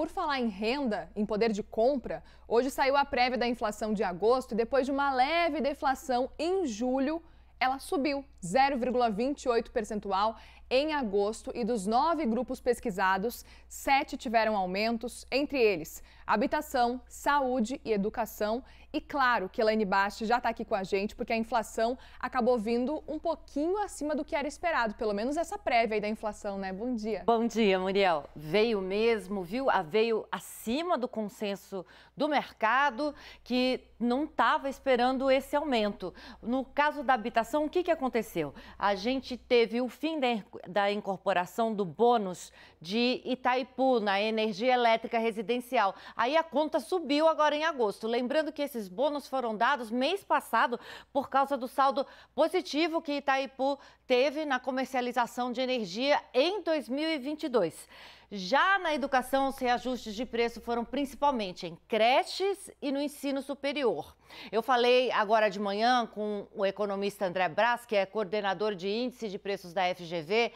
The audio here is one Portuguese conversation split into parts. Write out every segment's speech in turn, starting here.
Por falar em renda, em poder de compra, hoje saiu a prévia da inflação de agosto e depois de uma leve deflação em julho, ela subiu 0,28 percentual em agosto e dos nove grupos pesquisados, sete tiveram aumentos, entre eles habitação, saúde e educação. E claro que Elaine Basti já está aqui com a gente, porque a inflação acabou vindo um pouquinho acima do que era esperado, pelo menos essa prévia aí da inflação, né? Bom dia. Bom dia, Muriel. Veio mesmo, viu? Veio acima do consenso do mercado, que não estava esperando esse aumento. No caso da habitação, o que, que aconteceu? A gente teve o fim da da incorporação do bônus de Itaipu na energia elétrica residencial. Aí a conta subiu agora em agosto. Lembrando que esses bônus foram dados mês passado por causa do saldo positivo que Itaipu teve na comercialização de energia em 2022. Já na educação, os reajustes de preço foram principalmente em creches e no ensino superior. Eu falei agora de manhã com o economista André Brás, que é coordenador de índice de preços da FGV,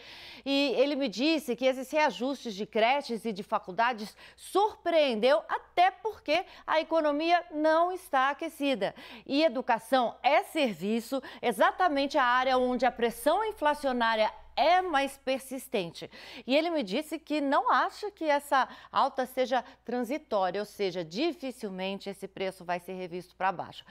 e ele me disse que esses reajustes de creches e de faculdades surpreendeu até porque a economia não está aquecida. E educação é serviço, exatamente a área onde a pressão inflacionária é mais persistente. E ele me disse que não acha que essa alta seja transitória, ou seja, dificilmente esse preço vai ser revisto para baixo.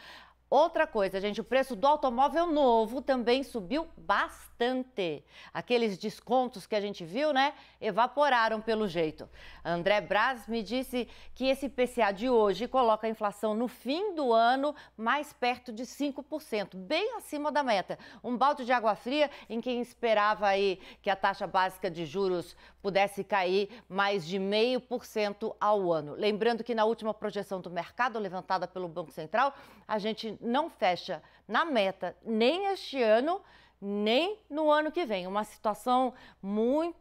Outra coisa, gente, o preço do automóvel novo também subiu bastante. Aqueles descontos que a gente viu, né, evaporaram pelo jeito. André Braz me disse que esse IPCA de hoje coloca a inflação no fim do ano mais perto de 5%, bem acima da meta. Um balde de água fria em quem esperava aí que a taxa básica de juros pudesse cair mais de 0,5% ao ano. Lembrando que na última projeção do mercado levantada pelo Banco Central, a gente não fecha na meta nem este ano, nem no ano que vem. Uma situação muito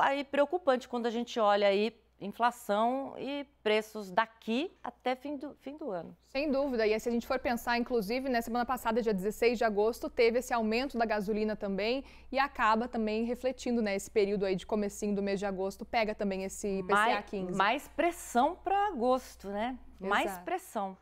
aí preocupante quando a gente olha aí inflação e preços daqui até fim do, fim do ano. Sem dúvida. E se a gente for pensar, inclusive, na né, semana passada, dia 16 de agosto, teve esse aumento da gasolina também e acaba também refletindo, né? período aí de comecinho do mês de agosto pega também esse IPCA mais, 15. Mais pressão para agosto, né? Exato. Mais pressão.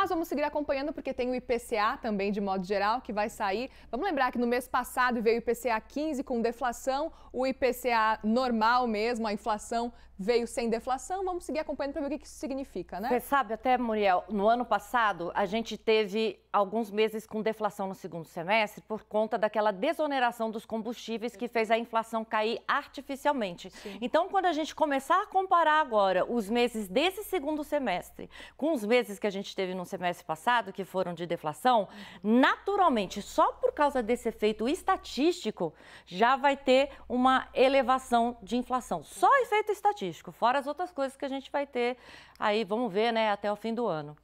Mas vamos seguir acompanhando porque tem o IPCA também, de modo geral, que vai sair. Vamos lembrar que no mês passado veio o IPCA 15 com deflação, o IPCA normal mesmo, a inflação veio sem deflação. Vamos seguir acompanhando para ver o que isso significa, né? Você sabe até, Muriel, no ano passado a gente teve alguns meses com deflação no segundo semestre por conta daquela desoneração dos combustíveis que fez a inflação cair artificialmente. Sim. Então, quando a gente começar a comparar agora os meses desse segundo semestre com os meses que a gente teve no semestre passado, que foram de deflação, naturalmente, só por causa desse efeito estatístico, já vai ter uma elevação de inflação. Só efeito estatístico, fora as outras coisas que a gente vai ter aí, vamos ver, né, até o fim do ano.